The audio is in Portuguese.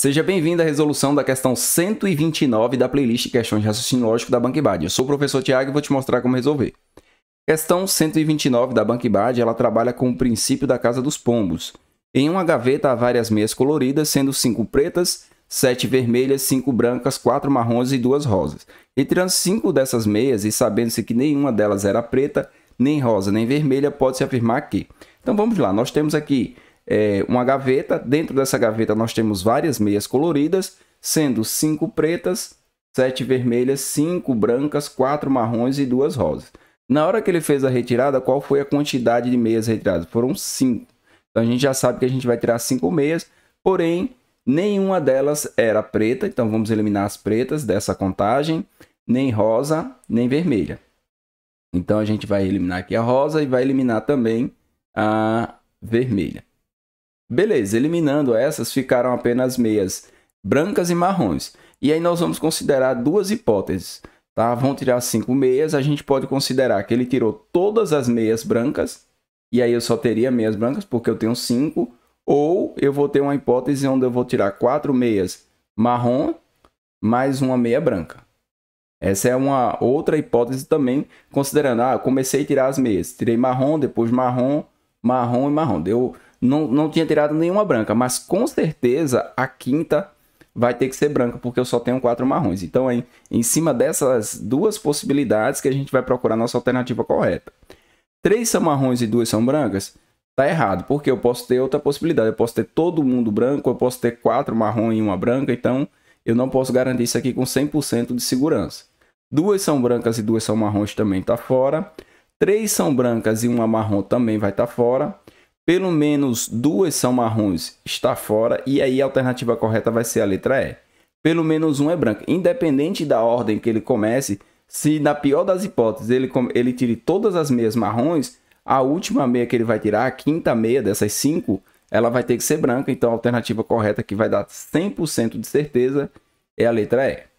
Seja bem-vindo à resolução da questão 129 da playlist Questões de Raciocínio Lógico da Bankbard. Eu sou o professor Tiago e vou te mostrar como resolver. Questão 129 da Bankbard, ela trabalha com o princípio da casa dos pombos. Em uma gaveta há várias meias coloridas, sendo 5 pretas, 7 vermelhas, 5 brancas, 4 marrons e 2 rosas. Entre as 5 dessas meias e sabendo-se que nenhuma delas era preta, nem rosa, nem vermelha, pode-se afirmar que... Então vamos lá, nós temos aqui é, uma gaveta. Dentro dessa gaveta nós temos várias meias coloridas, sendo cinco pretas, sete vermelhas, cinco brancas, quatro marrons e duas rosas. Na hora que ele fez a retirada, qual foi a quantidade de meias retiradas? Foram cinco. Então a gente já sabe que a gente vai tirar cinco meias, porém nenhuma delas era preta, então vamos eliminar as pretas dessa contagem, nem rosa, nem vermelha. Então a gente vai eliminar aqui a rosa e vai eliminar também a vermelha. Beleza, eliminando essas, ficaram apenas meias brancas e marrons. E aí nós vamos considerar duas hipóteses. Tá? Vão tirar cinco meias, a gente pode considerar que ele tirou todas as meias brancas, e aí eu só teria meias brancas porque eu tenho cinco, ou eu vou ter uma hipótese onde eu vou tirar quatro meias marrom mais uma meia branca. Essa é uma outra hipótese também, considerando, ah, comecei a tirar as meias, tirei marrom, depois marrom, marrom e marrom. Deu não, não tinha tirado nenhuma branca, mas com certeza a quinta vai ter que ser branca, porque eu só tenho quatro marrons. Então, é em cima dessas duas possibilidades que a gente vai procurar nossa alternativa correta. Três são marrons e duas são brancas? Tá errado, porque eu posso ter outra possibilidade. Eu posso ter todo mundo branco, eu posso ter quatro marrom e uma branca, então eu não posso garantir isso aqui com 100% de segurança. Duas são brancas e duas são marrons também está fora. Três são brancas e uma marrom também vai estar tá fora pelo menos duas são marrons, está fora, e aí a alternativa correta vai ser a letra E. Pelo menos um é branco. Independente da ordem que ele comece, se na pior das hipóteses ele, ele tire todas as meias marrons, a última meia que ele vai tirar, a quinta meia dessas cinco, ela vai ter que ser branca. Então a alternativa correta que vai dar 100% de certeza é a letra E.